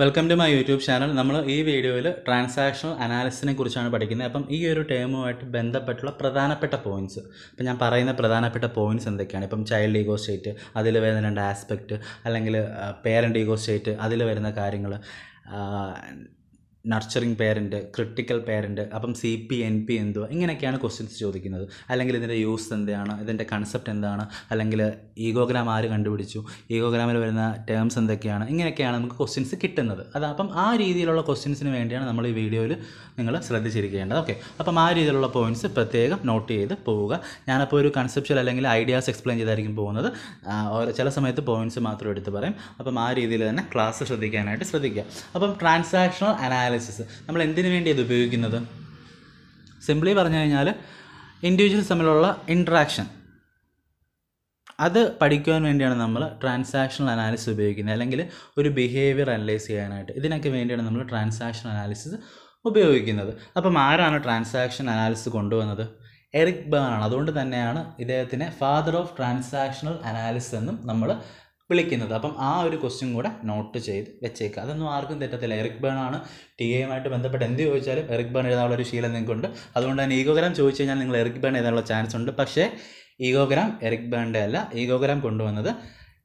welcome to my YouTube channel നമ്മൾ ഈ വീഡിയോയിൽ ട്രാൻസാക്ഷണൽ അനാലിസിനെ കുറിച്ചാണ് പഠിക്കുന്നത് അപ്പം ഈ ഒരു ടേമുമായിട്ട് ബന്ധപ്പെട്ടുള്ള പ്രധാനപ്പെട്ട പോയിന്റ്സ് ഇപ്പം ഞാൻ പറയുന്ന പ്രധാനപ്പെട്ട പോയിന്റ്സ് എന്തൊക്കെയാണ് ഇപ്പം ചൈൽഡ് ഈഗോ സ്റ്റേറ്റ് അതിൽ വരുന്ന രണ്ട് ആസ്പെക്റ്റ് അല്ലെങ്കിൽ പേരൻ്റ് ഈഗോ സ്റ്റേറ്റ് അതിൽ വരുന്ന കാര്യങ്ങൾ നർച്ചറിങ് പേരൻറ്റ് ക്രിട്ടിക്കൽ പേരൻറ്റ് അപ്പം സി പി എൻ പി എന്തുവാ ഇങ്ങനെയൊക്കെയാണ് ക്വസ്റ്റ്യൻസ് ചോദിക്കുന്നത് അല്ലെങ്കിൽ ഇതിൻ്റെ യൂസ് എന്താണ് ഇതിൻ്റെ കൺസെപ്റ്റ് എന്താണ് അല്ലെങ്കിൽ ഈഗോഗ്രാം ആര് കണ്ടുപിടിച്ചു ഈഗോഗ്രാമിൽ വരുന്ന ടേംസ് എന്തൊക്കെയാണ് ഇങ്ങനെയൊക്കെയാണ് നമുക്ക് ക്വസ്റ്റ്യൻസ് കിട്ടുന്നത് അത് അപ്പം ആ രീതിയിലുള്ള ക്വസ്റ്റ്യൻസിന് വേണ്ടിയാണ് നമ്മൾ ഈ വീഡിയോയിൽ നിങ്ങൾ ശ്രദ്ധിച്ചിരിക്കേണ്ടത് ഓക്കെ അപ്പം ആ രീതിയിലുള്ള പോയിൻറ്റ്സ് പ്രത്യേകം നോട്ട് ചെയ്ത് പോവുക ഞാനപ്പോൾ ഒരു കൺസെപ്ച്വൽ അല്ലെങ്കിൽ ഐഡിയാസ് എക്സ്പ്ലെയിൻ ചെയ്തായിരിക്കും പോകുന്നത് ചില സമയത്ത് പോയിൻറ്റ്സ് മാത്രം എടുത്ത് പറയും അപ്പം ആ രീതിയിൽ തന്നെ ക്ലാസ് ശ്രദ്ധിക്കാനായിട്ട് ശ്രദ്ധിക്കുക അപ്പം ട്രാൻസാക്ഷണൽ അനാലിസ് അനാലിസിസ് നമ്മൾ എന്തിനു വേണ്ടി ഇത് ഉപയോഗിക്കുന്നത് സിംപ്ലി പറഞ്ഞു കഴിഞ്ഞാൽ ഇൻഡിവിജ്വൽസ് തമ്മിലുള്ള ഇൻട്രാക്ഷൻ അത് പഠിക്കുവാൻ വേണ്ടിയാണ് നമ്മൾ ട്രാൻസാക്ഷണൽ അനാലിസിസ് ഉപയോഗിക്കുന്നത് അല്ലെങ്കിൽ ഒരു ബിഹേവിയർ അനലൈസ് ചെയ്യാനായിട്ട് ഇതിനൊക്കെ വേണ്ടിയാണ് നമ്മൾ ട്രാൻസാക്ഷണൽ അനാലിസിസ് ഉപയോഗിക്കുന്നത് അപ്പം ആരാണ് ട്രാൻസാക്ഷൻ അനാലിസിസ് കൊണ്ടുവന്നത് എറിക് ബേൺ ആണ് അതുകൊണ്ട് തന്നെയാണ് ഇദ്ദേഹത്തിനെ ഫാദർ ഓഫ് ട്രാൻസാക്ഷണൽ അനാലിസിസ് എന്നും നമ്മൾ വിളിക്കുന്നത് അപ്പം ആ ഒരു ക്വസ്റ്റ്യൻ കൂടെ നോട്ട് ചെയ്ത് വെച്ചേക്കുക അതൊന്നും ആർക്കും തെറ്റത്തില്ല എറിക് ബേൺ ആണ് ടി എയുമായിട്ട് ബന്ധപ്പെട്ട് എന്ത് ചോദിച്ചാലും എറിക് ബേൺ എഴുതാനുള്ള ഒരു ശീലം നിങ്ങൾക്കുണ്ട് അതുകൊണ്ട് തന്നെ ഈഗോഗ്രാം ചോദിച്ചു കഴിഞ്ഞാൽ നിങ്ങൾ എറിക് ബേൺ എഴുതാനുള്ള ചാൻസ് ഉണ്ട് പക്ഷേ ഈഗോഗ്രാം എറിക് ബേണിൻ്റെ അല്ല ഈഗോഗ്രാം കൊണ്ടുവന്നത്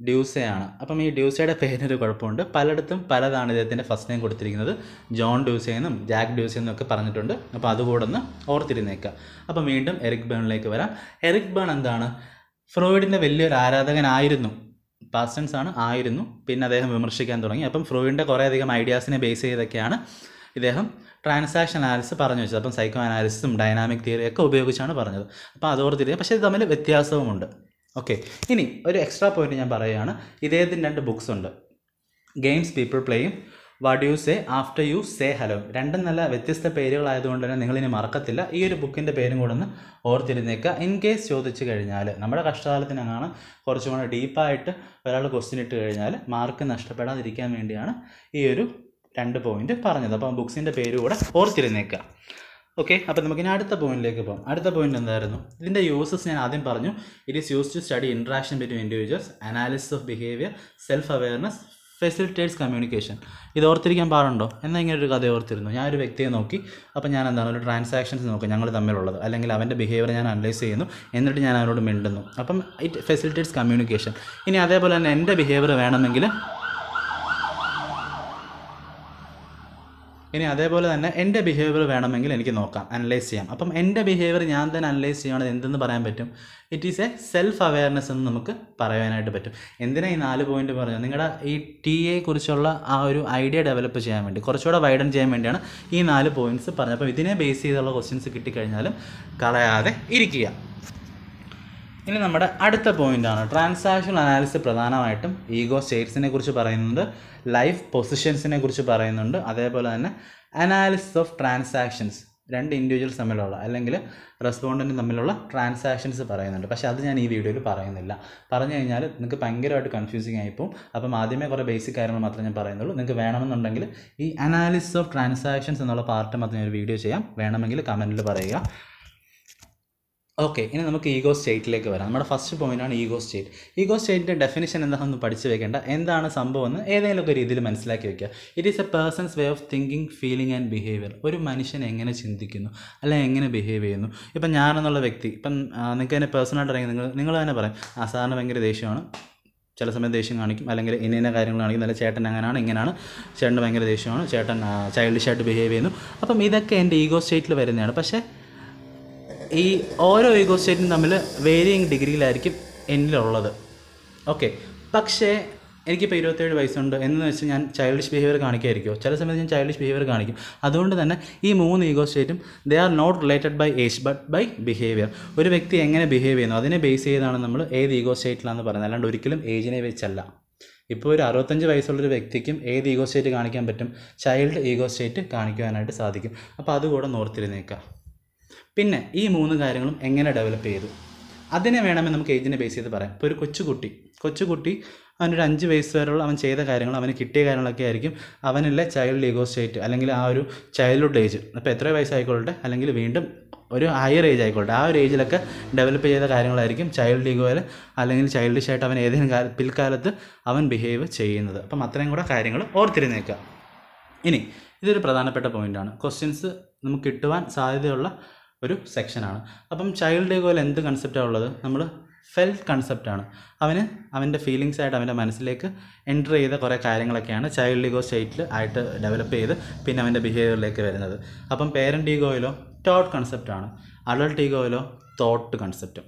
ഡ്യൂസയാണ് അപ്പം ഈ ഡ്യൂസയുടെ പേരിനൊരു കുഴപ്പമുണ്ട് പലയിടത്തും പലതാണ് ഇദ്ദേഹത്തിൻ്റെ ഫസ്റ്റ് നെയിം കൊടുത്തിരിക്കുന്നത് ജോൺ ഡ്യൂസെ എന്നും ജാക്ക് ഡ്യൂസെ ഒക്കെ പറഞ്ഞിട്ടുണ്ട് അപ്പോൾ അതുകൂടെ ഒന്ന് ഓർത്തിരുന്നേക്കുക അപ്പം വീണ്ടും എറിക് ബേണിലേക്ക് വരാം എറിക് ബേൺ എന്താണ് ഫ്രോയിഡിൻ്റെ വലിയൊരു ആരാധകനായിരുന്നു പാസ്റ്റൻസ് ആണ് ആയിരുന്നു പിന്നെ അദ്ദേഹം വിമർശിക്കാൻ തുടങ്ങി അപ്പം ഫ്രോയിഡിൻ്റെ കുറേയധികം ഐഡിയാസിനെ ബേസ് ചെയ്തൊക്കെയാണ് ഇദ്ദേഹം ട്രാൻസാക്ഷൻ അനാലിസിസ് പറഞ്ഞു വെച്ചത് അപ്പം സൈക്കോ അനാലിസിസും ഡൈനാമിക് തിയറിയൊക്കെ ഉപയോഗിച്ചാണ് പറഞ്ഞത് അപ്പോൾ അതോർത്തിരിക്കുക പക്ഷേ ഇത് തമ്മിൽ വ്യത്യാസവുമുണ്ട് ഓക്കെ ഇനി ഒരു എക്സ്ട്രാ പോയിന്റ് ഞാൻ പറയുകയാണ് ഇദ്ദേഹത്തിന് രണ്ട് ബുക്സ് ഉണ്ട് ഗെയിംസ് പീപ്പിൾ പ്ലേയും what you say after you say hello രണ്ടും നല്ല വ്യത്യസ്ത പേരുകളായതുകൊണ്ട് തന്നെ നിങ്ങളിനി മറക്കത്തില്ല ഈ ഒരു ബുക്കിൻ്റെ പേരും കൂടെ ഒന്ന് ഓർത്തിരുന്നേക്കുക ഇൻ കേസ് ചോദിച്ചു കഴിഞ്ഞാൽ നമ്മുടെ കഷ്ടകാലത്തിനങ്ങാണ് കുറച്ചും കൂടെ ഡീപ്പായിട്ട് ഒരാൾ ക്വസ്റ്റ്യൻ ഇട്ട് കഴിഞ്ഞാൽ മാർക്ക് നഷ്ടപ്പെടാതിരിക്കാൻ വേണ്ടിയാണ് ഈ ഒരു രണ്ട് പോയിൻറ്റ് പറഞ്ഞത് അപ്പോൾ ബുക്സിൻ്റെ പേര് കൂടെ ഓർത്തിരുന്നേക്കുക ഓക്കെ അപ്പോൾ ഇനി അടുത്ത പോയിന്റിലേക്ക് പോകാം അടുത്ത പോയിന്റ് എന്തായിരുന്നു ഇതിൻ്റെ യൂസസ് ഞാൻ ആദ്യം പറഞ്ഞു it is use to study interaction between individuals analysis of behaviour self awareness facilitates communication ഇത് ഓർത്തിരിക്കാൻ പാടുണ്ടോ എന്നാൽ ഇങ്ങനെ ഒരു കഥ ഓർത്തിരുന്നു ഞാനൊരു വ്യക്തിയെ നോക്കി അപ്പോൾ ഞാൻ എന്താണ് ഒരു ട്രാൻസാക്ഷൻസ് നോക്കി ഞങ്ങൾ തമ്മിലുള്ളത് അല്ലെങ്കിൽ അവൻ്റെ ബിഹേവിയർ ഞാൻ അനലൈസ് ചെയ്യുന്നു എന്നിട്ട് ഞാൻ അവനോട് മിണ്ടുന്നു അപ്പം ഇറ്റ് ഫെസിലിറ്റേറ്റ്സ് കമ്മ്യൂണിക്കേഷൻ ഇനി അതേപോലെ തന്നെ എൻ്റെ ബിഹേവിയർ വേണമെങ്കിൽ ഇനി അതേപോലെ തന്നെ എൻ്റെ ബിഹേവിയർ വേണമെങ്കിൽ എനിക്ക് നോക്കാം അനലൈസ് ചെയ്യാം അപ്പം എൻ്റെ ബിഹേവിയർ ഞാൻ തന്നെ അനലൈസ് ചെയ്യുകയാണെങ്കിൽ എന്തെന്ന് പറയാൻ പറ്റും it is a self awareness എന്ന് നമുക്ക് പറയാനായിട്ട് പറ്റും എന്തിനാണ് ഈ നാല് പോയിന്റ് പറഞ്ഞത് നിങ്ങളുടെ ഈ ടി എ കുറിച്ചുള്ള ആ ഒരു ഐഡിയ ഡെവലപ്പ് ചെയ്യാൻ വേണ്ടി കുറച്ചുകൂടെ വൈഡൻ ചെയ്യാൻ വേണ്ടിയാണ് ഈ നാല് പോയിന്റ്സ് പറഞ്ഞത് അപ്പോൾ ഇതിനെ ബേസ് ചെയ്തുള്ള ക്വസ്റ്റ്യൻസ് കിട്ടിക്കഴിഞ്ഞാലും കളയാതെ ഇരിക്കുക ഇനി നമ്മുടെ അടുത്ത പോയിന്റാണ് ട്രാൻസാക്ഷൻ അനാലിസിസ് പ്രധാനമായിട്ടും ഈഗോ സ്റ്റേറ്റ്സിനെ കുറിച്ച് പറയുന്നുണ്ട് ലൈഫ് പൊസിഷൻസിനെ കുറിച്ച് പറയുന്നുണ്ട് അതേപോലെ തന്നെ അനാലിസിസ് ഓഫ് ട്രാൻസാക്ഷൻസ് രണ്ട് ഇൻഡിവിജ്വൽസ് തമ്മിലുള്ള അല്ലെങ്കിൽ റെസ്പോണ്ടൻ്റ് തമ്മിലുള്ള ട്രാൻസാക്ഷൻസ് പറയുന്നുണ്ട് പക്ഷേ അത് ഞാൻ ഈ വീഡിയോയിൽ പറയുന്നില്ല പറഞ്ഞു കഴിഞ്ഞാൽ നിങ്ങൾക്ക് ഭയങ്കരമായിട്ട് കൺഫ്യൂസിങ് ആയിപ്പോവും അപ്പം ആദ്യമേ കുറേ ബേസിക് കാര്യങ്ങൾ മാത്രമേ ഞാൻ പറയുന്നുള്ളൂ നിങ്ങൾക്ക് വേണമെന്നുണ്ടെങ്കിൽ ഈ അനാലിസിസ് ഓഫ് ട്രാൻസാക്ഷൻസ് എന്നുള്ള പാർട്ട് മാത്രം ഞാൻ ഒരു വീഡിയോ ചെയ്യാം വേണമെങ്കിൽ കമൻറ്റിൽ പറയുക ഓക്കെ ഇനി നമുക്ക് ഈഗോ സ്റ്റേറ്റിലേക്ക് വരാം നമ്മുടെ ഫസ്റ്റ് പോയിന്റാണ് ഈഗോ സ്റ്റേറ്റ് ഈഗോ സ്റ്റേറ്റിൻ്റെ ഡെഫിനിഷൻ എന്താണെന്ന് പഠിച്ചു വെക്കേണ്ട എന്താണ് സംഭവം എന്ന് ഏതെങ്കിലുമൊക്കെ രീതിയിൽ മനസ്സിലാക്കി വെക്കുക it is a person's way of thinking feeling and behaviour ഒരു മനുഷ്യൻ എങ്ങനെ ചിന്തിക്കുന്നു അല്ലെങ്കിൽ എങ്ങനെ ബിഹേവ് ചെയ്യുന്നു ഇപ്പം ഞാനെന്നുള്ള വ്യക്തി ഇപ്പം നിങ്ങൾക്ക് തന്നെ പേഴ്സണായിട്ട് ഇറങ്ങി നിങ്ങൾ നിങ്ങൾ തന്നെ പറയും ആ സാറിന് ഭയങ്കര ദേഷ്യമാണ് ചില സമയം ദേഷ്യം കാണിക്കും അല്ലെങ്കിൽ ഇന്ന ഇന്ന കാര്യങ്ങൾ കാണിക്കും നല്ല ചേട്ടൻ അങ്ങനെയാണ് ഇങ്ങനെയാണ് ചേട്ടൻ ഭയങ്കര ദേഷ്യമാണ് ചേട്ടൻ ചൈൽഡിഷായിട്ട് ബിഹേവ് ചെയ്യുന്നു അപ്പം ഇതൊക്കെ എൻ്റെ ഈഗോ സ്റ്റേറ്റിൽ വരുന്നതാണ് പക്ഷേ ഈ ഓരോ ഈഗോ തമ്മിൽ വേരിയിങ് ഡിഗ്രിയിലായിരിക്കും എന്നിലുള്ളത് ഓക്കെ പക്ഷേ എനിക്കിപ്പോൾ ഇരുപത്തേഴ് വയസ്സുണ്ട് എന്ന് വെച്ചാൽ ഞാൻ ചൈൽഡിഷ് ബിഹേവിയർ കാണിക്കായിരിക്കുമോ ചില സമയത്ത് ഞാൻ ചൈൽഡിഷ് ബിഹേവിയർ കാണിക്കും അതുകൊണ്ട് തന്നെ ഈ മൂന്ന് ഈഗോ സ്റ്റേറ്റും they are not related by age but by behaviour ഒരു വ്യക്തി എങ്ങനെ ബിഹേവ് ചെയ്യുന്നു അതിനെ ബേസ് ചെയ്താണ് നമ്മൾ ഏത് ഈഗോ സ്റ്റേറ്റിലാണെന്ന് പറയുന്നത് അല്ലാണ്ട് ഒരിക്കലും ഏജിനെ വെച്ചല്ല ഇപ്പോൾ ഒരു അറുപത്തഞ്ച് വയസ്സുള്ളൊരു വ്യക്തിക്കും ഏത് ഈഗോ സ്റ്റേറ്റ് കാണിക്കാൻ പറ്റും ചൈൽഡ് ഈഗോ സ്റ്റേറ്റ് കാണിക്കുവാനായിട്ട് സാധിക്കും അപ്പോൾ അതുകൂടെ നോർത്തിരുന്നേക്കാം പിന്നെ ഈ മൂന്ന് കാര്യങ്ങളും എങ്ങനെ ഡെവലപ്പ് ചെയ്തു അതിനെ വേണമെന്ന് നമുക്ക് ഏജിനെ ബേസ് ചെയ്ത് പറയാം ഇപ്പോൾ ഒരു കൊച്ചുകുട്ടി കൊച്ചുകുട്ടി അവനൊരു അഞ്ച് വയസ്സ് വരെയുള്ള അവൻ ചെയ്ത കാര്യങ്ങൾ അവന് കിട്ടിയ കാര്യങ്ങളൊക്കെ ആയിരിക്കും അവനുള്ള ചൈൽഡ് ഈഗോ സ്റ്റേറ്റ് അല്ലെങ്കിൽ ആ ഒരു ചൈൽഡ്ഹുഡ് ഏജ് അപ്പോൾ എത്ര വയസ്സായിക്കോളട്ടെ അല്ലെങ്കിൽ വീണ്ടും ഒരു ഹയർ ഏജ് ആയിക്കോട്ടെ ആ ഒരു ഏജിലൊക്കെ ഡെവലപ്പ് ചെയ്ത കാര്യങ്ങളായിരിക്കും ചൈൽഡ് ലീഗോയിൽ അല്ലെങ്കിൽ ചൈൽഡിഷ് ആയിട്ട് അവൻ ഏതെങ്കിലും കാല പിൽക്കാലത്ത് അവൻ ബിഹേവ് ചെയ്യുന്നത് അപ്പം അത്രയും കൂടെ കാര്യങ്ങൾ ഓർത്തിരുന്നേക്കാം ഇനി ഇതൊരു പ്രധാനപ്പെട്ട പോയിൻ്റാണ് ക്വസ്റ്റ്യൻസ് നമുക്ക് കിട്ടുവാൻ സാധ്യതയുള്ള ഒരു സെക്ഷനാണ് അപ്പം ചൈൽഡ് ഈഗോയിൽ എന്ത് കൺസെപ്റ്റാണ് ഉള്ളത് നമ്മൾ ഫെൽറ്റ് കൺസെപ്റ്റാണ് അവന് അവൻ്റെ ഫീലിങ്സ് ആയിട്ട് അവൻ്റെ മനസ്സിലേക്ക് എൻ്റർ ചെയ്ത കുറേ കാര്യങ്ങളൊക്കെയാണ് ചൈൽഡ് ഈഗോ സ്റ്റേറ്റിൽ ആയിട്ട് ഡെവലപ്പ് ചെയ്ത് പിന്നെ അവൻ്റെ ബിഹേവിയറിലേക്ക് വരുന്നത് അപ്പം പേരൻ്റ് ഈഗോയിലോ ടോട്ട് കൺസെപ്റ്റാണ് അഡൾട്ട് ഈഗോയിലോ തോട്ട് കൺസെപ്റ്റും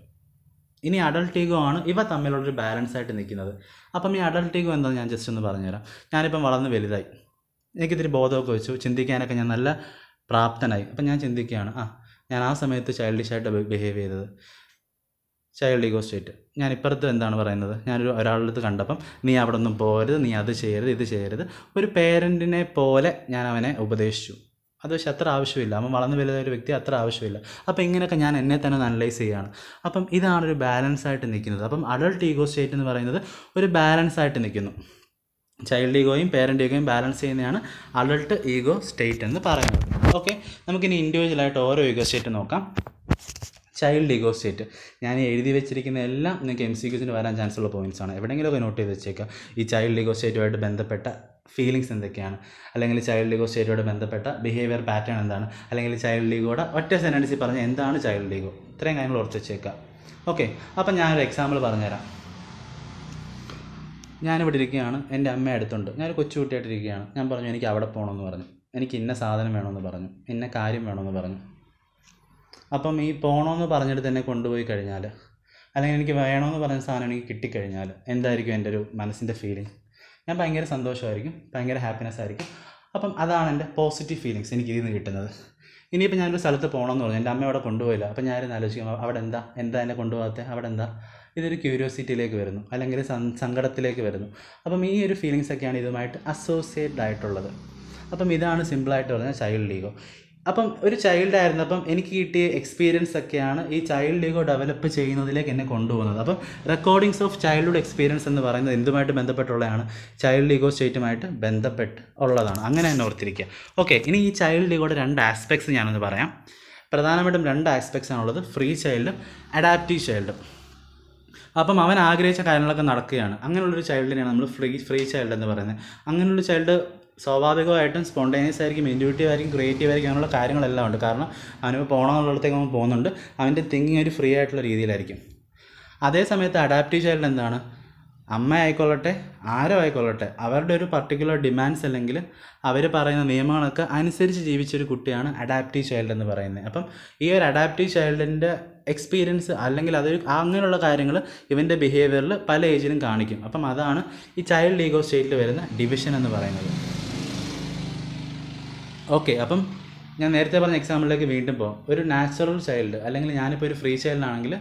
ഇനി അഡൾട്ട് ഈഗോ ആണ് ഇവ തമ്മിലുള്ളൊരു ബാലൻസ് ആയിട്ട് നിൽക്കുന്നത് അപ്പം ഈ അഡൾട്ട് ഈഗോ എന്താണെന്ന് ഞാൻ ജസ്റ്റ് ഒന്ന് പറഞ്ഞുതരാം ഞാനിപ്പം വളർന്ന് വലുതായി എനിക്കിത്തിരി ബോധമൊക്കെ വെച്ചു ചിന്തിക്കാനൊക്കെ ഞാൻ നല്ല പ്രാപ്തനായി അപ്പം ഞാൻ ചിന്തിക്കുകയാണ് ആ ഞാൻ ആ സമയത്ത് ചൈൽഡിഷായിട്ട് ബിഹേവ് ചെയ്തത് ചൈൽഡ് ഈഗോ സ്റ്റേറ്റ് ഞാൻ ഇപ്പുറത്ത് എന്താണ് പറയുന്നത് ഞാനൊരു ഒരാളുടെ അടുത്ത് കണ്ടപ്പം നീ അവിടെ ഒന്നും പോരുത് നീ അത് ചെയ്യരുത് ഇത് ചെയ്യരുത് ഒരു പേരൻറ്റിനെ പോലെ ഞാൻ അവനെ ഉപദേശിച്ചു അത് പക്ഷേ അത്ര ആവശ്യമില്ല അവൻ വളർന്നു വലുതായ ഒരു വ്യക്തി അത്ര ആവശ്യമില്ല അപ്പോൾ ഇങ്ങനെയൊക്കെ ഞാൻ എന്നെ തന്നെ അനലൈസ് ചെയ്യുകയാണ് അപ്പം ഇതാണ് ഒരു ബാലൻസ് ആയിട്ട് നിൽക്കുന്നത് അപ്പം അഡൾട്ട് ഈഗോ സ്റ്റേറ്റ് എന്ന് പറയുന്നത് ഒരു ബാലൻസ് ആയിട്ട് നിൽക്കുന്നു ചൈൽഡ് ഈഗോയും പേരൻ്റ് ഈഗോയും ബാലൻസ് ചെയ്യുന്നതാണ് അഡൾട്ട് ഈഗോ സ്റ്റേറ്റ് എന്ന് പറയുന്നത് ഓക്കെ നമുക്കിനി ഇൻഡിവിജ്വലായിട്ട് ഓരോ ഈഗോ സ്റ്റേറ്റ് നോക്കാം ചൈൽഡ് ഈഗോ സ്റ്റേറ്റ് ഞാൻ എഴുതി വെച്ചിരിക്കുന്ന എല്ലാം നിങ്ങൾക്ക് എം സി ക്യൂസിന് വരാൻ ചാൻസ് ഉള്ള പോയിന്റ്സ് ആണ് എവിടെയെങ്കിലുമൊക്കെ നോട്ട് ചെയ്ത് വെച്ചേക്കുക ഈ ചൈൽഡ് ഈഗോ സ്റ്റേറ്റുമായിട്ട് ബന്ധപ്പെട്ട ഫീലിങ്സ് എന്തൊക്കെയാണ് അല്ലെങ്കിൽ ചൈൽഡ് ഈഗോ സ്റ്റേറ്റുമായിട്ട് ബന്ധപ്പെട്ട ബിഹേവിയർ പാറ്റേൺ എന്താണ് അല്ലെങ്കിൽ ചൈൽഡ് ഈഗോയുടെ ഒറ്റ സെൻറ്റൻസിൽ പറഞ്ഞാൽ എന്താണ് ചൈൽഡ് ഈഗോ ഇത്രയും കാര്യങ്ങൾ ഓർത്ത് വെച്ചേക്കുക ഓക്കെ അപ്പം ഞാനൊരു എക്സാമ്പിൾ പറഞ്ഞുതരാം ഞാനിവിടെ ഇരിക്കുകയാണ് എൻ്റെ അമ്മ അടുത്തുണ്ട് ഞാനൊരു ഇരിക്കുകയാണ് ഞാൻ പറഞ്ഞു എനിക്ക് അവിടെ പോകണമെന്ന് പറഞ്ഞു എനിക്ക് ഇന്ന സാധനം വേണമെന്ന് പറഞ്ഞു ഇന്ന കാര്യം വേണമെന്ന് പറഞ്ഞു അപ്പം ഈ പോകണമെന്ന് പറഞ്ഞിട്ട് തന്നെ കൊണ്ടുപോയി കഴിഞ്ഞാൽ അല്ലെങ്കിൽ എനിക്ക് വേണമെന്ന് പറഞ്ഞ സാധനം എനിക്ക് കിട്ടിക്കഴിഞ്ഞാൽ എന്തായിരിക്കും എൻ്റെ ഒരു മനസ്സിൻ്റെ ഫീലിംഗ് ഞാൻ ഭയങ്കര സന്തോഷമായിരിക്കും ഭയങ്കര ഹാപ്പിനെസ് ആയിരിക്കും അപ്പം അതാണ് എൻ്റെ പോസിറ്റീവ് ഫീലിങ്സ് എനിക്ക് ഇതിൽ നിന്ന് കിട്ടുന്നത് ഇനിയിപ്പോൾ ഞാനൊരു സ്ഥലത്ത് പോകണമെന്ന് പറഞ്ഞു എൻ്റെ അമ്മ അവിടെ കൊണ്ടുപോയില്ല അപ്പം ഞാനിരുന്ന് ആലോചിക്കും അവിടെ എന്താ എന്താ എന്നെ കൊണ്ടുപോകാത്ത അവിടെ എന്താ ഇതൊരു ക്യൂരിയോസിറ്റിയിലേക്ക് വരുന്നു അല്ലെങ്കിൽ സങ്കടത്തിലേക്ക് വരുന്നു അപ്പം ഈ ഒരു ഫീലിങ്സൊക്കെയാണ് ഇതുമായിട്ട് അസോസിയേറ്റഡ് ആയിട്ടുള്ളത് അപ്പം ഇതാണ് സിമ്പിളായിട്ട് പറഞ്ഞാൽ ചൈൽഡ് ഈഗോ അപ്പം ഒരു ചൈൽഡ് ആയിരുന്നപ്പം എനിക്ക് കിട്ടിയ എക്സ്പീരിയൻസ് ഒക്കെയാണ് ഈ ചൈൽഡ് ഈഗോ ഡെവലപ്പ് ചെയ്യുന്നതിലേക്ക് എന്നെ കൊണ്ടുപോകുന്നത് അപ്പം റെക്കോർഡിങ്സ് ഓഫ് ചൈൽഡ്ഹുഡ് എക്സ്പീരിയൻസ് എന്ന് പറയുന്നത് എന്തുമായിട്ട് ബന്ധപ്പെട്ടുള്ളതാണ് ചൈൽഡ് ഈഗോ സ്റ്റേറ്റുമായിട്ട് ബന്ധപ്പെട്ട് ഉള്ളതാണ് അങ്ങനെ തന്നെ ഓർത്തിരിക്കുക ഓക്കെ ഇനി ഈ ചൈൽഡ് ഈഗോയുടെ രണ്ട് ആസ്പെക്ട്സ് ഞാനൊന്ന് പറയാം പ്രധാനമായിട്ടും രണ്ട് ആസ്പെക്ട്സ് ആണുള്ളത് ഫ്രീ ചൈൽഡും അഡാപ്റ്റീവ് ചൈൽഡും അപ്പം അവൻ ആഗ്രഹിച്ച കാര്യങ്ങളൊക്കെ നടക്കുകയാണ് അങ്ങനെയുള്ളൊരു ചൈൽഡിനെയാണ് നമ്മൾ ഫ്രീ ഫ്രീ ചൈൽഡ് എന്ന് പറയുന്നത് അങ്ങനെയുള്ള ചൈൽഡ് സ്വാഭാവികമായിട്ടും സ്പോണ്ടേനിയസ് ആയിരിക്കും ഇൻഡ്യൂട്ടീവ് ആയിരിക്കും ക്രിയേറ്റീവ് ആയിരിക്കും അങ്ങനെയുള്ള കാര്യങ്ങളെല്ലാം ഉണ്ട് കാരണം അവന് പോകണമെന്നുള്ളിടത്തേക്ക് അവൻ പോകുന്നുണ്ട് അവൻ്റെ തിങ്കിങ് ഒരു ഫ്രീ ആയിട്ടുള്ള രീതിയിലായിരിക്കും അതേ സമയത്ത് അഡാപ്റ്റീവ് ചൈൽഡ് എന്താണ് അമ്മയായിക്കൊള്ളട്ടെ ആരോ ആയിക്കൊള്ളട്ടെ അവരുടെ ഒരു പർട്ടിക്കുലർ ഡിമാൻഡ്സ് അല്ലെങ്കിൽ അവർ പറയുന്ന നിയമങ്ങളൊക്കെ അനുസരിച്ച് ജീവിച്ചൊരു കുട്ടിയാണ് അഡാപ്റ്റീവ് ചൈൽഡ് എന്ന് പറയുന്നത് അപ്പം ഈ ഒരു അഡാപ്റ്റീവ് ചൈൽഡിൻ്റെ എക്സ്പീരിയൻസ് അല്ലെങ്കിൽ അതൊരു അങ്ങനെയുള്ള കാര്യങ്ങൾ ഇവൻ്റെ ബിഹേവിയറിൽ പല ഏജിലും കാണിക്കും അപ്പം അതാണ് ഈ ചൈൽഡ് ഈഗോ സ്റ്റേറ്റിൽ വരുന്ന ഡിവിഷൻ എന്ന് പറയുന്നത് ഓക്കെ അപ്പം ഞാൻ നേരത്തെ പറഞ്ഞ എക്സാമ്പിളിലേക്ക് വീണ്ടും പോകും ഒരു നാച്ചുറൽ ചൈൽഡ് അല്ലെങ്കിൽ ഞാനിപ്പോൾ ഒരു ഫ്രീ ചൈൽഡ് ആണെങ്കിൽ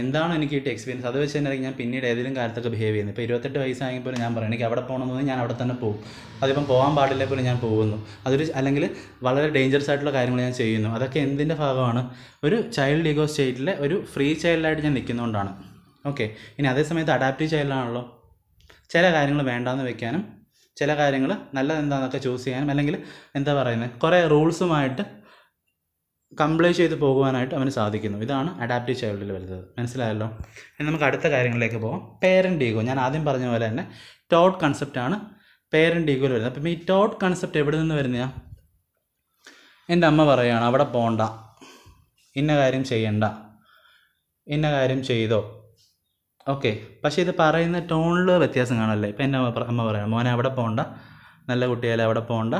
എന്താണോ എനിക്ക് കിട്ടിയ എക്സ്പീരിയൻസ് അത് വെച്ച് തന്നെ ഞാൻ പിന്നീട് ഏതെങ്കിലും കാര്യത്തൊക്കെ ബിഹേവ് ചെയ്യുന്നത് ഇപ്പോൾ ഇരുപത്തെട്ട് വയസ്സായെങ്കിൽ ഞാൻ പറയുന്നത് എനിക്ക് അവിടെ പോകണമെന്ന് ഞാൻ അവിടെ തന്നെ പോകും അതിപ്പം പോകാൻ പാടില്ല പോലും ഞാൻ പോകുന്നു അതൊരു അല്ലെങ്കിൽ വളരെ ഡേഞ്ചറസ് ആയിട്ടുള്ള കാര്യങ്ങൾ ഞാൻ ചെയ്യുന്നു അതൊക്കെ എന്തിൻ്റെ ഭാഗമാണ് ഒരു ചൈൽഡ് ഈഗോ സ്റ്റേറ്റിലെ ഒരു ഫ്രീ ചൈൽഡായിട്ട് ഞാൻ നിൽക്കുന്നതുകൊണ്ടാണ് ഓക്കെ ഇനി അതേ സമയത്ത് അഡാപ്റ്റീവ് ചൈൽഡാണല്ലോ ചില കാര്യങ്ങൾ വേണ്ടാന്ന് വെക്കാനും ചില കാര്യങ്ങൾ നല്ലതെന്താണെന്നൊക്കെ ചൂസ് ചെയ്യാനും അല്ലെങ്കിൽ എന്താ പറയുന്നത് കുറേ റൂൾസുമായിട്ട് കംപ്ലൈ ചെയ്ത് പോകുവാനായിട്ട് അവന് സാധിക്കുന്നു ഇതാണ് അഡാപ്റ്റീവ് ചൈൽഡിൽ വരുന്നത് മനസ്സിലായല്ലോ ഇനി നമുക്ക് അടുത്ത കാര്യങ്ങളിലേക്ക് പോകാം പേരൻ്റ് ഈഗോ ഞാൻ ആദ്യം പറഞ്ഞ പോലെ തന്നെ ടോട്ട് കൺസെപ്റ്റാണ് പേരൻ്റ് ഈഗോയിൽ വരുന്നത് അപ്പം ഈ ടോട്ട് കൺസെപ്റ്റ് എവിടെ നിന്ന് വരുന്ന എൻ്റെ അമ്മ പറയുകയാണ് അവിടെ പോകണ്ട ഇന്ന കാര്യം ചെയ്യണ്ട ഇന്ന കാര്യം ചെയ്തോ ഓക്കെ പക്ഷേ ഇത് പറയുന്ന ടോണിൽ വ്യത്യാസം കാണല്ലേ ഇപ്പം എൻ്റെ അമ്മ പറയണം മോനെ അവിടെ പോകണ്ട നല്ല കുട്ടിയായാലും അവിടെ പോകണ്ട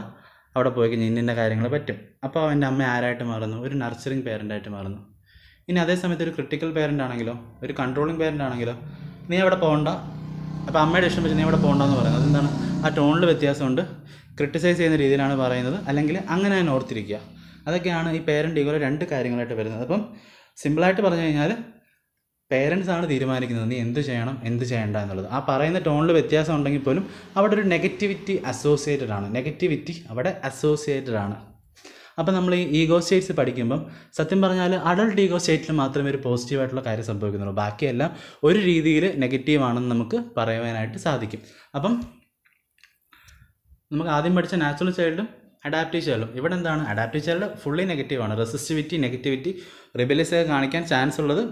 അവിടെ പോയി കഴിഞ്ഞാൽ ഇന്നിൻ്റെ കാര്യങ്ങൾ പറ്റും അപ്പോൾ എൻ്റെ അമ്മ ആരായിട്ട് മാറുന്നു ഒരു നർച്ചറിങ് പേരൻ്റായിട്ട് മാറുന്നു ഇനി അതേ സമയത്ത് ഒരു ക്രിട്ടിക്കൽ പേരൻ്റ് ആണെങ്കിലോ ഒരു കൺട്രോളിങ് പേരൻ്റ് ആണെങ്കിലോ നീ അവിടെ പോകണ്ട അപ്പോൾ അമ്മയുടെ ഇഷ്ടം വെച്ച് നീ അവിടെ പോകണ്ടെന്ന് പറയുന്നത് അതെന്താണ് ആ ടോണിൽ വ്യത്യാസമുണ്ട് ക്രിട്ടിസൈസ് ചെയ്യുന്ന രീതിയിലാണ് പറയുന്നത് അല്ലെങ്കിൽ അങ്ങനെ തന്നെ ഓർത്തിരിക്കുക അതൊക്കെയാണ് ഈ പേരൻ്റ് ഇതുപോലെ രണ്ട് കാര്യങ്ങളായിട്ട് വരുന്നത് അപ്പം സിമ്പിളായിട്ട് പറഞ്ഞു കഴിഞ്ഞാൽ പേരൻസ് ആണ് തീരുമാനിക്കുന്നത് നീ എന്ത് ചെയ്യണം എന്ത് ചെയ്യേണ്ട എന്നുള്ളത് ആ പറയുന്ന ടോണിൽ വ്യത്യാസം ഉണ്ടെങ്കിൽ പോലും അവിടെ ഒരു നെഗറ്റിവിറ്റി അസോസിയേറ്റഡ് ആണ് നെഗറ്റിവിറ്റി അവിടെ അസോസിയേറ്റഡ് ആണ് അപ്പോൾ നമ്മൾ ഈ ഈഗോ സ്റ്റേറ്റ്സ് പഠിക്കുമ്പം സത്യം പറഞ്ഞാൽ അഡൾട്ട് ഈഗോ സ്റ്റേറ്റിൽ മാത്രമേ ഒരു പോസിറ്റീവായിട്ടുള്ള കാര്യം സംഭവിക്കുന്നുള്ളൂ ബാക്കിയെല്ലാം ഒരു രീതിയിൽ നെഗറ്റീവാണെന്ന് നമുക്ക് പറയുവാനായിട്ട് സാധിക്കും അപ്പം നമുക്ക് ആദ്യം പഠിച്ച നാച്ചുറൽ ചൈൽഡും അഡാപ്റ്റീവ് ചൈൽഡും ഇവിടെ എന്താണ് അഡാപ്റ്റീവ് ചൈൽഡ് ഫുള്ളി നെഗറ്റീവാണ് റെസിസ്റ്റിവിറ്റി നെഗറ്റിവിറ്റി ഒക്കെ കാണിക്കാൻ ചാൻസ് ഉള്ളത്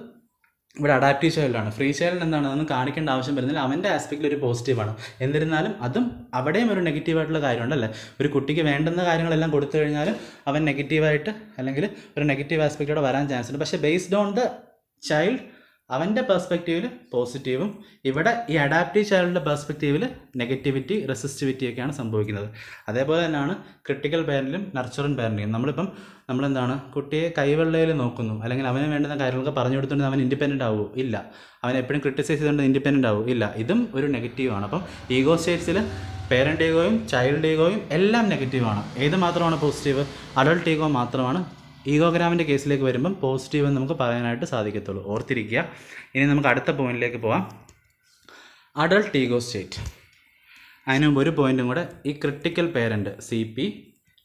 ഇവിടെ അഡാപ്റ്റീവ് ചൈൽഡാണ് ഫ്രീ ചൈൽഡ് അതൊന്നും കാണിക്കേണ്ട ആവശ്യം വരുന്നില്ല അവൻ്റെ ആസ്പെക്റ്റിൽ ഒരു പോസിറ്റീവാണ് എന്നിരുന്നാലും അതും അവിടെയും ഒരു നെഗറ്റീവായിട്ടുള്ള കാര്യമുണ്ടല്ലേ ഒരു കുട്ടിക്ക് വേണ്ടുന്ന കാര്യങ്ങളെല്ലാം കൊടുത്തു കഴിഞ്ഞാൽ അവൻ നെഗറ്റീവായിട്ട് അല്ലെങ്കിൽ ഒരു നെഗറ്റീവ് ആസ്പെക്റ്റോടെ വരാൻ ചാൻസ് ഉണ്ട് പക്ഷേ ബേസ്ഡ് ഓൺ ദ ചൈൽഡ് അവൻ്റെ പെർസ്പെക്റ്റീവിൽ പോസിറ്റീവും ഇവിടെ ഈ അഡാപ്റ്റീവ് ചൈൽഡിൻ്റെ പെർസ്പെക്റ്റീവിൽ നെഗറ്റിവിറ്റി റെസിസ്റ്റിവിറ്റി ഒക്കെയാണ് സംഭവിക്കുന്നത് അതേപോലെ തന്നെയാണ് ക്രിട്ടിക്കൽ പാരൻറ്റിലും നർച്ചറിങ് പാരൻറ്റിലും നമ്മളിപ്പം നമ്മളെന്താണ് കുട്ടിയെ കൈവെള്ളയിൽ നോക്കുന്നു അല്ലെങ്കിൽ അവന് വേണ്ടുന്ന കാര്യങ്ങളൊക്കെ പറഞ്ഞു കൊടുത്തുകൊണ്ട് അവൻ ഇൻഡിപെൻഡൻ്റ് ആവുമോ ഇല്ല അവൻ എപ്പോഴും ക്രിട്ടിസൈസ് ചെയ്തുകൊണ്ട് ഇൻഡിപെൻഡൻ്റ് ആവും ഇല്ല ഇതും ഒരു നെഗറ്റീവാണ് അപ്പം ഈഗോ സ്റ്റേറ്റ്സിൽ പേരൻ്റ് ഈഗോയും ചൈൽഡ് ഈഗോയും എല്ലാം നെഗറ്റീവാണ് ഏത് മാത്രമാണ് പോസിറ്റീവ് അഡൾട്ട് ഈഗോ മാത്രമാണ് ഈഗോഗ്രാമിൻ്റെ കേസിലേക്ക് വരുമ്പം പോസിറ്റീവ് എന്ന് നമുക്ക് പറയാനായിട്ട് സാധിക്കത്തുള്ളൂ ഓർത്തിരിക്കുക ഇനി നമുക്ക് അടുത്ത പോയിന്റിലേക്ക് പോവാം അഡൾട്ട് ഈഗോ സ്റ്റേറ്റ് അതിന് മുമ്പ് ഒരു പോയിന്റും കൂടെ ഈ critical parent C P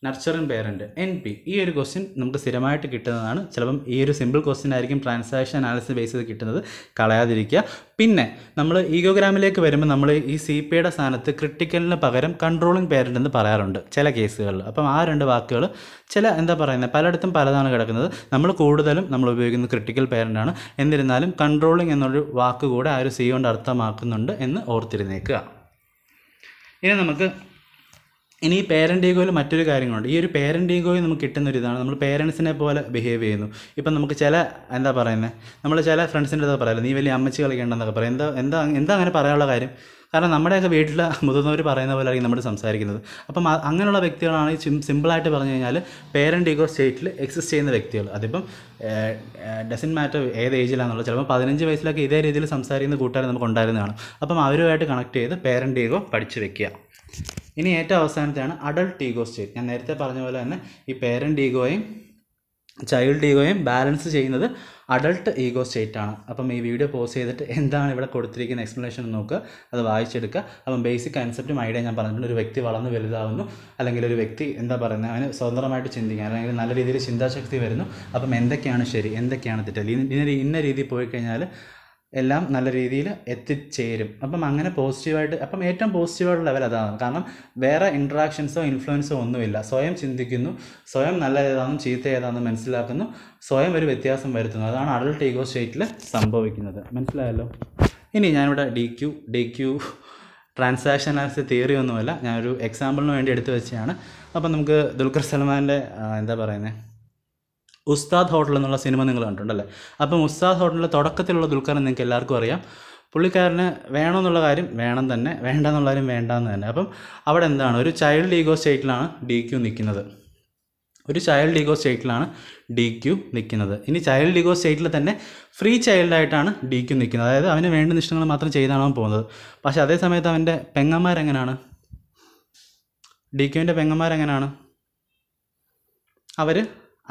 nurturing parent N P ഈ ഒരു ക്വസ്റ്റ്യൻ നമുക്ക് സ്ഥിരമായിട്ട് കിട്ടുന്നതാണ് ചിലപ്പം ഈ ഒരു സിമ്പിൾ ക്വസ്റ്റ്യൻ ആയിരിക്കും ട്രാൻസാക്ഷൻ അനാലിസിസ് ബേസ് ചെയ്ത് കിട്ടുന്നത് കളയാതിരിക്കുക പിന്നെ നമ്മൾ ഈഗോഗ്രാമിലേക്ക് വരുമ്പോൾ നമ്മൾ ഈ സി പിയുടെ സ്ഥാനത്ത് ക്രിട്ടിക്കലിന് പകരം കൺട്രോളിങ് പേരൻ്റ് എന്ന് പറയാറുണ്ട് ചില കേസുകളിൽ അപ്പം ആ രണ്ട് വാക്കുകൾ ചില എന്താ പറയുന്നത് പലയിടത്തും പലതാണ് കിടക്കുന്നത് നമ്മൾ കൂടുതലും നമ്മൾ ഉപയോഗിക്കുന്നത് ക്രിട്ടിക്കൽ പേരൻ്റാണ് എന്നിരുന്നാലും കൺട്രോളിങ് എന്നൊരു വാക്ക് കൂടെ ആ ഒരു സി കൊണ്ട് അർത്ഥമാക്കുന്നുണ്ട് എന്ന് ഓർത്തിരുന്നേക്കുക ഇനി നമുക്ക് ഇനി ഈ പേരൻ്റ് ഈഗോയിൽ മറ്റൊരു കാര്യങ്ങളുണ്ട് ഈ ഒരു പേരൻ്റ് ഈഗോയിൽ നമുക്ക് കിട്ടുന്ന ഒരു ഇതാണ് നമ്മൾ പേരൻസിനെ പോലെ ബിഹേവ് ചെയ്യുന്നു ഇപ്പം നമുക്ക് ചില എന്താ പറയുന്നത് നമ്മൾ ചില ഫ്രണ്ട്സിൻ്റെ അടുത്ത് പറയാമല്ലോ നീ വലിയ അമ്മച്ചി കളിക്കേണ്ടെന്നൊക്കെ പറയാം എന്താ എന്താ എന്താ അങ്ങനെ പറയാനുള്ള കാര്യം കാരണം നമ്മുടെയൊക്കെ വീട്ടിൽ മുതിർന്നവർ പറയുന്ന പോലെ ആയിരിക്കും നമ്മൾ സംസാരിക്കുന്നത് അപ്പം അങ്ങനെയുള്ള വ്യക്തികളാണ് സിമ്പിളായിട്ട് പറഞ്ഞു കഴിഞ്ഞാൽ പേരൻ്റ് ഈഗോ സ്റ്റേറ്റിൽ എക്സിസ്റ്റ് ചെയ്യുന്ന വ്യക്തികൾ അതിപ്പം ഡസൻ മാറ്റർ ഏത് ഏജിലാണെന്നുള്ളത് ചിലപ്പോൾ പതിനഞ്ച് വയസ്സിലൊക്കെ ഇതേ രീതിയിൽ സംസാരിക്കുന്ന കൂട്ടുകാർ നമുക്ക് ഉണ്ടായിരുന്നതാണ് അപ്പം അവരുമായിട്ട് കണക്ട് ചെയ്ത് പേരൻ്റ് ഈഗോ പഠിച്ചു വെക്കുക ഇനി ഏറ്റവും അവസാനത്തെയാണ് അഡൾട്ട് ഈഗോ സ്റ്റേറ്റ് ഞാൻ നേരത്തെ പറഞ്ഞ പോലെ തന്നെ ഈ പേരൻ്റ് ഈഗോയും ചൈൽഡ് ഈഗോയും ബാലൻസ് ചെയ്യുന്നത് അഡൾട്ട് ഈഗോ സ്റ്റേറ്റ് ആണ് അപ്പം ഈ വീഡിയോ പോസ് ചെയ്തിട്ട് എന്താണ് ഇവിടെ കൊടുത്തിരിക്കുന്ന എക്സ്പ്ലനേഷൻ നോക്കുക അത് വായിച്ചെടുക്കുക അപ്പം ബേസിക് കൺസെപ്റ്റും ഐഡിയ ഞാൻ പറഞ്ഞിട്ടുണ്ട് ഒരു വ്യക്തി വളർന്ന് വലുതാവുന്നു അല്ലെങ്കിൽ ഒരു വ്യക്തി എന്താ പറയുന്നത് അവന് സ്വതന്ത്രമായിട്ട് ചിന്തിക്കാൻ അല്ലെങ്കിൽ നല്ല രീതിയിൽ ചിന്താശക്തി വരുന്നു അപ്പം എന്തൊക്കെയാണ് ശരി എന്തൊക്കെയാണ് തെറ്റ് ഇന്ന രീതി പോയി കഴിഞ്ഞാൽ എല്ലാം നല്ല രീതിയിൽ എത്തിച്ചേരും അപ്പം അങ്ങനെ പോസിറ്റീവായിട്ട് അപ്പം ഏറ്റവും പോസിറ്റീവായിട്ടുള്ള ലെവൽ അതാണ് കാരണം വേറെ ഇൻട്രാക്ഷൻസോ ഇൻഫ്ലുവൻസോ ഒന്നുമില്ല സ്വയം ചിന്തിക്കുന്നു സ്വയം നല്ല ഏതാണെന്നും ചീത്ത ഏതാണെന്നും മനസ്സിലാക്കുന്നു സ്വയം ഒരു വ്യത്യാസം വരുത്തുന്നു അതാണ് അഡൾട്ട് ഈഗോ സ്റ്റേറ്റിൽ സംഭവിക്കുന്നത് മനസ്സിലായല്ലോ ഇനി ഞാനിവിടെ D Q D Q transaction as theory ഒന്നുമല്ല ഞാനൊരു എക്സാമ്പിളിന് വേണ്ടി എടുത്തു വെച്ചതാണ് അപ്പം നമുക്ക് ദുൽഖർ സൽമാൻ്റെ എന്താ പറയുന്നത് ഉസ്താദ് ഹോട്ടൽ എന്നുള്ള സിനിമ നിങ്ങൾ കണ്ടിട്ടുണ്ടല്ലേ അപ്പം ഉസ്താദ് ഹോട്ടലിൻ്റെ തുടക്കത്തിലുള്ള ദുൽഖർ നിങ്ങൾക്ക് എല്ലാവർക്കും അറിയാം പുള്ളിക്കാരന് വേണമെന്നുള്ള കാര്യം വേണം തന്നെ വേണ്ട എന്നുള്ള കാര്യം എന്ന് തന്നെ അപ്പം അവിടെ എന്താണ് ഒരു ചൈൽഡ് ഈഗോ സ്റ്റേറ്റിലാണ് ഡി ക്യു നിൽക്കുന്നത് ഒരു ചൈൽഡ് ഈഗോ സ്റ്റേറ്റിലാണ് ഡി ക്യു നിൽക്കുന്നത് ഇനി ചൈൽഡ് ഈഗോ സ്റ്റേറ്റിൽ തന്നെ ഫ്രീ ചൈൽഡായിട്ടാണ് ഡി ക്യു നിൽക്കുന്നത് അതായത് അവന് വേണ്ട നിഷ്ഠങ്ങൾ മാത്രം ചെയ്താണ് പോകുന്നത് പക്ഷേ അതേ സമയത്ത് അവൻ്റെ പെങ്ങന്മാരെങ്ങനെയാണ് ഡി ക്യുവിൻ്റെ പെങ്ങന്മാരെങ്ങനെയാണ് അവർ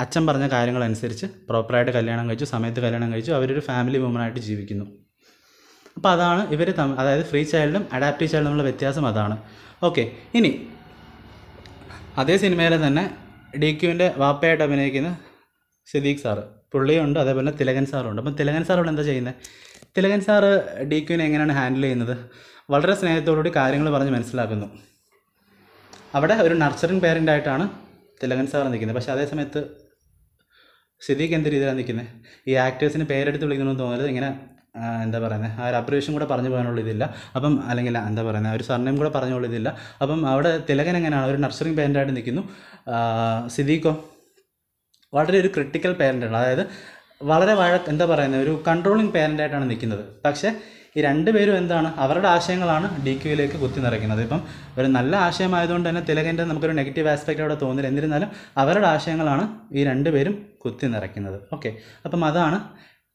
അച്ഛൻ പറഞ്ഞ കാര്യങ്ങളനുസരിച്ച് പ്രോപ്പറായിട്ട് കല്യാണം കഴിച്ചു സമയത്ത് കല്യാണം കഴിച്ചു അവരൊരു ഫാമിലി ആയിട്ട് ജീവിക്കുന്നു അപ്പോൾ അതാണ് ഇവർ തമ്മിൽ അതായത് ഫ്രീ ചൈൽഡും അഡാപ്റ്റീവ് ചൈൽഡും തമ്മിലുള്ള വ്യത്യാസം അതാണ് ഓക്കെ ഇനി അതേ സിനിമയിലെ തന്നെ ഡി ക്യുവിൻ്റെ വാപ്പയായിട്ട് അഭിനയിക്കുന്ന സിദ്ദീഖ് സാറ് പുള്ളിയുണ്ട് അതേപോലെ തിലകൻ സാറുണ്ട് അപ്പം തിലകൻ സാർ ഇവിടെ എന്താ ചെയ്യുന്നത് തിലകൻ സാറ് ഡി ക്യുവിനെ എങ്ങനെയാണ് ഹാൻഡിൽ ചെയ്യുന്നത് വളരെ സ്നേഹത്തോടുകൂടി കാര്യങ്ങൾ പറഞ്ഞ് മനസ്സിലാക്കുന്നു അവിടെ ഒരു നർച്ചറിങ് പേരൻ്റായിട്ടാണ് തിലകൻ സാർ നിൽക്കുന്നത് പക്ഷേ അതേ സമയത്ത് സിദ്ദീഖ് എന്ത് രീതിയിലാണ് നിൽക്കുന്നത് ഈ ആക്ടേഴ്സിന് പേരെടുത്ത് വിളിക്കണമെന്ന് തോന്നുന്നത് ഇങ്ങനെ എന്താ പറയുന്നത് ആ ഒരു അപ്രവേശം കൂടെ പറഞ്ഞു പോകാനുള്ള ഇതില്ല അപ്പം അല്ലെങ്കിൽ എന്താ പറയുന്നത് ഒരു സർനെയും കൂടെ പറഞ്ഞുള്ള ഇതില്ല അപ്പം അവിടെ തിലകൻ എങ്ങനെയാണ് ഒരു നർസറിങ് പേരൻ്റായിട്ട് നിൽക്കുന്നു സിദ്ദീഖോ വളരെ ഒരു ക്രിട്ടിക്കൽ പേരൻ്റാണ് അതായത് വളരെ വഴ എന്താ പറയുന്നത് ഒരു കൺട്രോളിങ് പേരൻ്റായിട്ടാണ് നിൽക്കുന്നത് പക്ഷേ ഈ രണ്ടുപേരും എന്താണ് അവരുടെ ആശയങ്ങളാണ് ഡി ക്യുയിലേക്ക് കുത്തി നിറയ്ക്കുന്നത് ഇപ്പം ഒരു നല്ല ആശയമായതുകൊണ്ട് തന്നെ തിലകൻ്റെ നമുക്കൊരു നെഗറ്റീവ് ആസ്പെക്റ്റ് അവിടെ തോന്നില്ല എന്നിരുന്നാലും അവരുടെ ആശയങ്ങളാണ് ഈ രണ്ടുപേരും കുത്തി നിറയ്ക്കുന്നത് ഓക്കെ അപ്പം അതാണ്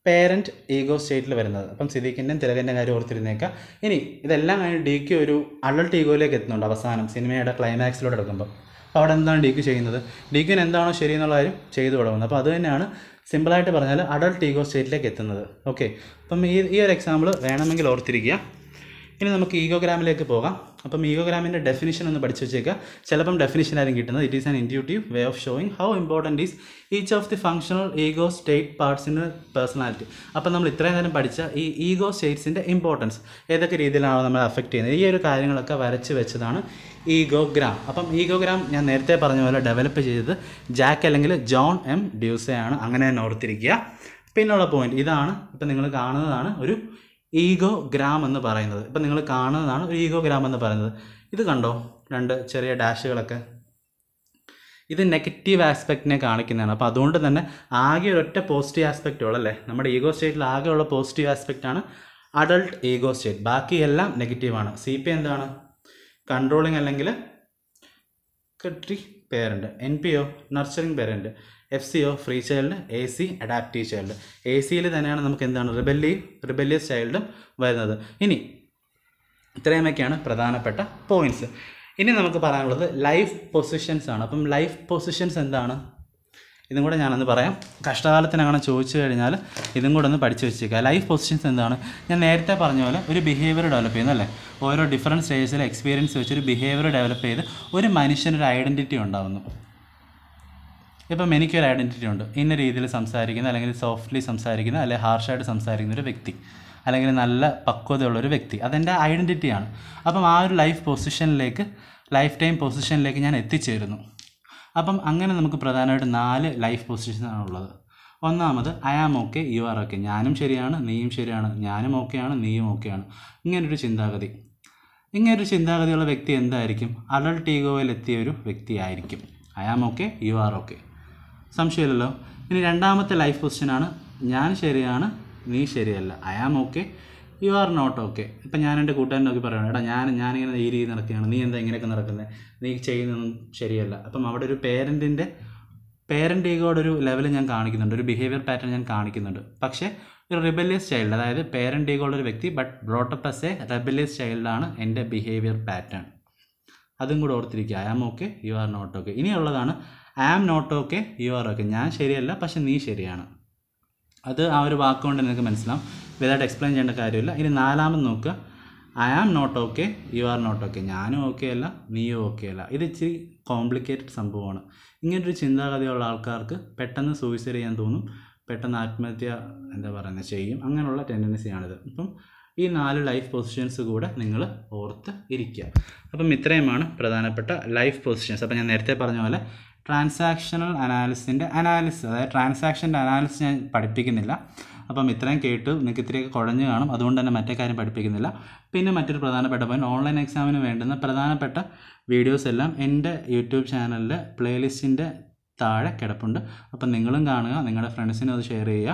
പേരൻറ്റ് ഈഗോ സ്റ്റേറ്റിൽ വരുന്നത് അപ്പം സിദ്ദീഖിൻ്റെയും തിലകൻ്റെ കാര്യം ഓർത്തിരുന്നേക്കാം ഇനി ഇതെല്ലാം കഴിഞ്ഞ് ഡി ക്യു ഒരു അഡൾട്ട് ഈഗോയിലേക്ക് എത്തുന്നുണ്ട് അവസാനം സിനിമയുടെ ക്ലൈമാക്സിലൂടെ എടുക്കുമ്പോൾ അപ്പോൾ അവിടെ എന്താണ് ഡി ക്യു ചെയ്യുന്നത് ഡി ക്യുവിന് എന്താണോ ശരി എന്നുള്ള കാര്യം ചെയ്തു തുടങ്ങുന്നത് അപ്പോൾ അത് തന്നെയാണ് സിമ്പിളായിട്ട് പറഞ്ഞാൽ അഡൾട്ട് ഈഗോ സ്റ്റേറ്റിലേക്ക് എത്തുന്നത് ഓക്കെ അപ്പം ഈ ഈ ഒരു എക്സാമ്പിൾ വേണമെങ്കിൽ ഓർത്തിരിക്കുക ഇനി നമുക്ക് ഈഗോഗ്രാമിലേക്ക് പോകാം അപ്പം ഈഗോഗ്രാമിൻ്റെ ഡെഫിനിഷൻ ഒന്ന് പഠിച്ചു വെച്ചേക്കുക ചിലപ്പം ഡെഫിനിഷൻ ആയിരിക്കും കിട്ടുന്നത് it is an intuitive way of showing how important is each of the functional ego state parts in personality അപ്പം നമ്മൾ ഇത്രയും നേരം പഠിച്ച ഈ ഈഗോ സ്റ്റേറ്റ്സിൻ്റെ ഇമ്പോർട്ടൻസ് ഏതൊക്കെ രീതിയിലാണോ നമ്മളെ അഫക്റ്റ് ചെയ്യുന്നത് ഈ ഒരു കാര്യങ്ങളൊക്കെ വരച്ച് വെച്ചതാണ് ഈഗോഗ്രാം അപ്പം ഈഗോഗ്രാം ഞാൻ നേരത്തെ പറഞ്ഞ പോലെ ഡെവലപ്പ് ചെയ്തത് ജാക്ക് അല്ലെങ്കിൽ ജോൺ എം ഡ്യൂസയാണ് അങ്ങനെ തന്നെ ഓർത്തിരിക്കുക പിന്നുള്ള പോയിന്റ് ഇതാണ് ഇപ്പം നിങ്ങൾ കാണുന്നതാണ് ഒരു ഈഗോഗ്രാം എന്ന് പറയുന്നത് ഇപ്പം നിങ്ങൾ കാണുന്നതാണ് ഒരു ഈഗോഗ്രാം എന്ന് പറയുന്നത് ഇത് കണ്ടോ രണ്ട് ചെറിയ ഡാഷുകളൊക്കെ ഇത് നെഗറ്റീവ് ആസ്പെക്റ്റിനെ കാണിക്കുന്നതാണ് അപ്പോൾ അതുകൊണ്ട് തന്നെ ആകെ ഒരൊറ്റ പോസിറ്റീവ് ആസ്പെക്റ്റ് ഉള്ളല്ലേ നമ്മുടെ ഈഗോ സ്റ്റേറ്റിൽ ആകെയുള്ള പോസിറ്റീവ് ആസ്പെക്റ്റാണ് അഡൾട്ട് ഈഗോ സ്റ്റേറ്റ് ബാക്കി എല്ലാം നെഗറ്റീവാണ് സി പി എന്താണ് കൺട്രോളിംഗ് അല്ലെങ്കിൽ സെക്രട്ടറി parent N P or nurturing parent F C or free child A C adaptive child A സിയിൽ തന്നെയാണ് നമുക്ക് എന്താണ് റിബല്ലി റിബല്യസ് ചൈൽഡും വരുന്നത് ഇനി ഇത്രയുമൊക്കെയാണ് പ്രധാനപ്പെട്ട പോയിൻറ്റ്സ് ഇനി നമുക്ക് പറയാനുള്ളത് ലൈഫ് പൊസിഷൻസ് ആണ് അപ്പം ലൈഫ് പൊസിഷൻസ് എന്താണ് ഇതും കൂടെ ഞാനൊന്ന് പറയാം കഷ്ടകാലത്തിനങ്ങനെ ചോദിച്ചു കഴിഞ്ഞാൽ ഇതും കൂടെ ഒന്ന് പഠിച്ചു വെച്ചേക്കുക ലൈഫ് പൊസിഷൻസ് എന്താണ് ഞാൻ നേരത്തെ പറഞ്ഞ പോലെ ഒരു ബിഹേവിയർ ഡെവലപ്പ് ചെയ്യുന്നല്ലേ ഓരോ ഡിഫറെൻറ്റ് സ്റ്റേജിലെ എക്സ്പീരിയൻസ് വെച്ച് ഒരു ബിഹേവിയർ ഡെവലപ്പ് ചെയ്ത് ഒരു മനുഷ്യനൊരു ഐഡൻറ്റിറ്റി ഉണ്ടാകുന്നു ഇപ്പം എനിക്കൊരു ഐഡൻറ്റിറ്റി ഉണ്ട് ഇന്ന രീതിയിൽ സംസാരിക്കുന്ന അല്ലെങ്കിൽ സോഫ്റ്റ്ലി സംസാരിക്കുന്ന അല്ലെങ്കിൽ ഹാർഷായിട്ട് സംസാരിക്കുന്ന ഒരു വ്യക്തി അല്ലെങ്കിൽ നല്ല പക്വതയുള്ള ഒരു വ്യക്തി അതെൻ്റെ ഐഡൻറ്റിറ്റിയാണ് അപ്പം ആ ഒരു ലൈഫ് പൊസിഷനിലേക്ക് ലൈഫ് ടൈം പൊസിഷനിലേക്ക് ഞാൻ എത്തിച്ചേരുന്നു അപ്പം അങ്ങനെ നമുക്ക് പ്രധാനമായിട്ട് നാല് ലൈഫ് പൊസിഷനാണ് ഉള്ളത് ഒന്നാമത് I am okay you are okay ഞാനും ശരിയാണ് നീയും ശരിയാണ് ഞാനും ഓക്കെയാണ് നീയും ഓക്കെയാണ് ഇങ്ങനൊരു ചിന്താഗതി ഇങ്ങനൊരു ചിന്താഗതിയുള്ള വ്യക്തി എന്തായിരിക്കും അഡൾട്ട് ഈഗോയിലെത്തിയ ഒരു വ്യക്തിയായിരിക്കും I am okay you are okay സംശയമില്ലല്ലോ ഇനി രണ്ടാമത്തെ ലൈഫ് പൊസിഷനാണ് ഞാൻ ശരിയാണ് നീ ശരിയല്ല I am okay you are not okay ഇപ്പം ഞാൻ എൻ്റെ കൂട്ടുകാരൻ നോക്കി പറയണം എടാ ഞാൻ ഞാനിങ്ങനെ ഈ രീതി നടക്കുകയാണ് നീ എന്താ ഇങ്ങനെയൊക്കെ നടക്കുന്നത് നീ ചെയ്യുന്നതൊന്നും ശരിയല്ല അപ്പം അവിടെ ഒരു പേരൻറ്റിൻ്റെ പേരൻ്റ് ഈഗോയുടെ ഒരു ലെവൽ ഞാൻ കാണിക്കുന്നുണ്ട് ഒരു ബിഹേവിയർ പാറ്റേൺ ഞാൻ കാണിക്കുന്നുണ്ട് പക്ഷേ ഒരു റിബല്യസ് ചൈൽഡ് അതായത് പേരൻ്റ് ഈഗോയുടെ ഒരു വ്യക്തി but brought up as a rebellious ചൈൽഡാണ് എൻ്റെ ബിഹേവിയർ പാറ്റേൺ അതും കൂടെ ഓർത്തിരിക്കുക I am okay you are not okay ഇനിയുള്ളതാണ് I am not okay you are okay ഞാൻ ശരിയല്ല പക്ഷെ നീ ശരിയാണ് അത് ആ ഒരു വാക്കുകൊണ്ട് നിനക്ക് മനസ്സിലാവും വലുതായിട്ട് എക്സ്പ്ലെയിൻ ചെയ്യേണ്ട കാര്യമില്ല ഇനി നാലാമത് നോക്കുക I am not okay you are not okay ഞാനും ഓക്കെ അല്ല നീയും ഓക്കെ അല്ല ഇത് ഇച്ചിരി കോംപ്ലിക്കേറ്റഡ് സംഭവമാണ് ഇങ്ങനൊരു ചിന്താഗതിയുള്ള ആൾക്കാർക്ക് പെട്ടെന്ന് സൂയിസൈഡ് ചെയ്യാൻ തോന്നും പെട്ടെന്ന് ആത്മഹത്യ എന്താ പറയുന്നത് ചെയ്യും അങ്ങനെയുള്ള ടെൻഡൻസിയാണിത് ഇപ്പം ഈ നാല് ലൈഫ് പൊസിഷൻസ് കൂടെ നിങ്ങൾ ഓർത്ത് ഇരിക്കുക അപ്പം ഇത്രയുമാണ് പ്രധാനപ്പെട്ട ലൈഫ് പൊസിഷൻസ് അപ്പം ഞാൻ നേരത്തെ പറഞ്ഞ പോലെ ട്രാൻസാക്ഷണൽ അനാലിസിൻ്റെ അനാലിസിസ് അതായത് ട്രാൻസാക്ഷൻ്റെ അനാലിസിസ് ഞാൻ പഠിപ്പിക്കുന്നില്ല അപ്പം ഇത്രയും കേട്ട് നിങ്ങൾക്ക് ഇത്രയൊക്കെ കുഴഞ്ഞു കാണും അതുകൊണ്ട് തന്നെ മറ്റേ കാര്യം പഠിപ്പിക്കുന്നില്ല പിന്നെ മറ്റൊരു പ്രധാനപ്പെട്ട പോയിന്റ് ഓൺലൈൻ എക്സാമിന് വേണ്ടുന്ന പ്രധാനപ്പെട്ട വീഡിയോസ് എല്ലാം എൻ്റെ യൂട്യൂബ് ചാനലിലെ പ്ലേലിസ്റ്റിൻ്റെ താഴെ കിടപ്പുണ്ട് അപ്പം നിങ്ങളും കാണുക നിങ്ങളുടെ ഫ്രണ്ട്സിനും അത് ഷെയർ ചെയ്യുക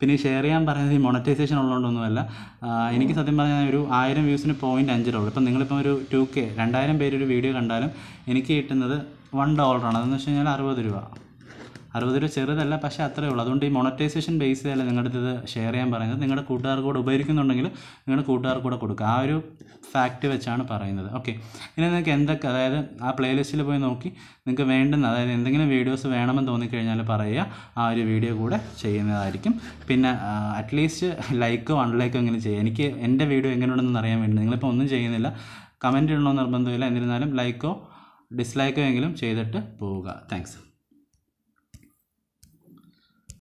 പിന്നെ ഷെയർ ചെയ്യാൻ പറയുന്നത് ഈ മൊണറ്റൈസേഷൻ ഉള്ളതുകൊണ്ടൊന്നുമല്ല എനിക്ക് സത്യം പറഞ്ഞാൽ ഒരു ആയിരം വ്യൂസിന് പോയിൻ്റ് അഞ്ചിലുള്ളൂ ഇപ്പം നിങ്ങളിപ്പം ഒരു ടു കെ രണ്ടായിരം പേര് ഒരു വീഡിയോ കണ്ടാലും എനിക്ക് കിട്ടുന്നത് വൺ ഡോളറാണ് അതെന്ന് വെച്ച് കഴിഞ്ഞാൽ അറുപത് രൂപ അറുപത് രൂപ ചെറുതല്ല പക്ഷേ അത്രേ ഉള്ളൂ അതുകൊണ്ട് ഈ മോണറ്റൈസേഷൻ ബേസ് അല്ല നിങ്ങളുടെ ഇത് ഷെയർ ചെയ്യാൻ പറയുന്നത് നിങ്ങളുടെ കൂട്ടുകാർക്ക് കൂടെ ഉപയോഗിക്കുന്നുണ്ടെങ്കിൽ നിങ്ങളുടെ കൂട്ടുകാർക്ക് കൂടെ കൊടുക്കുക ആ ഒരു ഫാക്റ്റ് വെച്ചാണ് പറയുന്നത് ഓക്കെ ഇനി നിങ്ങൾക്ക് എന്തൊക്കെ അതായത് ആ പ്ലേലിസ്റ്റിൽ പോയി നോക്കി നിങ്ങൾക്ക് വേണ്ടുന്ന അതായത് എന്തെങ്കിലും വീഡിയോസ് വേണമെന്ന് തോന്നിക്കഴിഞ്ഞാൽ പറയുക ആ ഒരു വീഡിയോ കൂടെ ചെയ്യുന്നതായിരിക്കും പിന്നെ അറ്റ്ലീസ്റ്റ് ലൈക്കോ അൺലൈക്കോ എങ്ങനെ ചെയ്യുക എനിക്ക് എൻ്റെ വീഡിയോ എങ്ങനെയുണ്ടെന്ന് അറിയാൻ വേണ്ടി നിങ്ങളിപ്പോൾ ഒന്നും ചെയ്യുന്നില്ല കമൻറ്റ് ഇടണമെന്ന് നിർബന്ധമില്ല എന്നിരുന്നാലും ലൈക്കോ ഡിസ്ലൈക്കോ എങ്കിലും ചെയ്തിട്ട് പോവുക താങ്ക്സ്